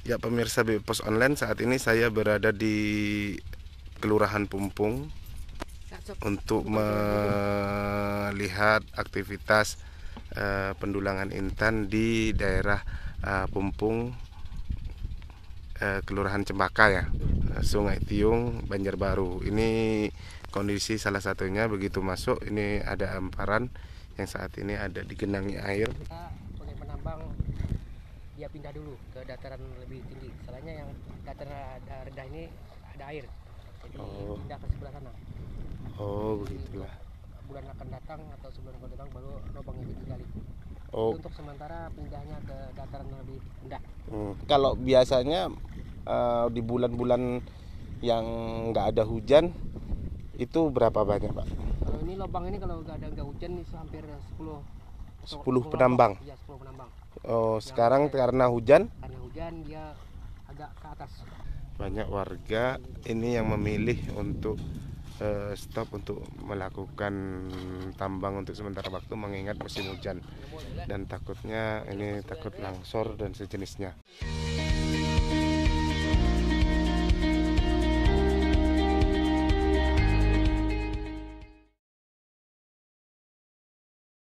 Ya pemirsa Bpos Online saat ini saya berada di Kelurahan Pumpung untuk melihat aktivitas uh, pendulangan intan di daerah uh, Pumpung uh, Kelurahan Cempaka ya Sungai Tiung Banjarbaru ini kondisi salah satunya begitu masuk ini ada amparan yang saat ini ada digenangi air dia pindah dulu ke dataran lebih tinggi. Soalnya yang dataran rendah ini ada air, jadi oh. pindah ke sebelah sana. Oh jadi begitulah. Bulan akan datang atau sebelum akan datang baru lubang itu digali. Oh. Itu untuk sementara pindahnya ke dataran lebih rendah. Hmm. Kalau biasanya uh, di bulan-bulan yang nggak ada hujan itu berapa banyak pak? Kalau ini lubang ini kalau nggak ada nggak hujan ini hampir 10 10 penambang. Iya 10 penambang. Oh, ya, sekarang ya. karena hujan? Karena hujan dia agak ke atas. Banyak warga ini yang memilih untuk uh, stop untuk melakukan tambang untuk sementara waktu mengingat musim hujan dan takutnya ini takut langsor dan sejenisnya.